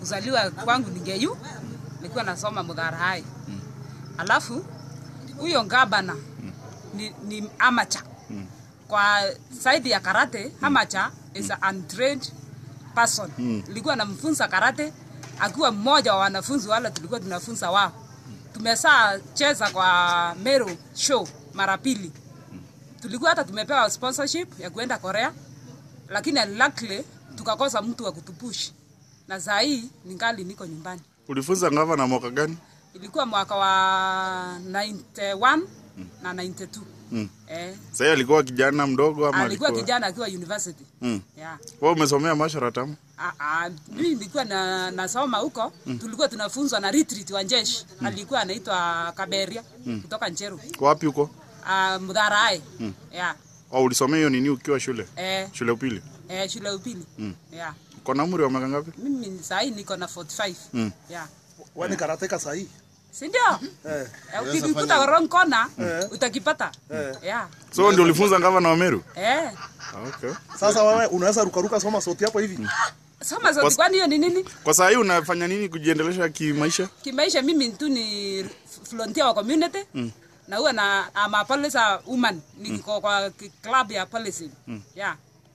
kuzaliwa kwangu ni Geyu, nilikuwa nasoma Mudhara High. Mm. Alafu huyo gavana mm. ni, ni amacha mm. kwa side ya karate mm. amacha is an untrained person mm. nilikuwa namfunza karate akiwa mmoja wa wanafunzi wale tulikuwa tunafunza wao. Tumesaa cheza kwa Meru show mara pili tulikuwa hata tumepewa sponsorship ya kuenda Korea, lakini luckily tukakosa mtu wa kutupush na saa hii ningali niko nyumbani. Ulifunza ngava na mwaka gani? Ilikuwa mwaka wa 91 mm. na 92 mm. eh. Sasa alikuwa kijana mdogo ama alikuwa kijana akiwa university mm. yeah. Wewe umesomea mashara tamu? Ah, ah, mimi mm. nilikuwa na, nasoma huko mm. tulikuwa tunafunzwa na retreat wa jeshi mm. alikuwa anaitwa Kaberia mm. kutoka Njeru. Kwa Wapi huko? Uh, ah, Mudharae mm. yeah. Oh, ulisomea hiyo nini ukiwa shule? Eh. Shule upili? Eh, shule upili mm. yeah. Uko na umri wa miaka ngapi? Mimi sasa hivi niko na 45. Mm. Yeah. Wewe ni karateka sasa hivi? Si ndio? Eh. eh ukikuta wrong corner eh. utakipata. Eh. Yeah. So ndio ulifunza ngava na Wameru? Eh. Ah, okay. Sasa wewe unaweza rukaruka soma sauti hapo hivi? Mm. Soma sauti kwani hiyo ni nini? Kwa sasa hivi unafanya nini kujiendelesha kimaisha? Kimaisha mimi tu ni volunteer wa community. Mm. Na huwa na ama police woman. Niko mm. kwa club ya police. Mm. Yeah.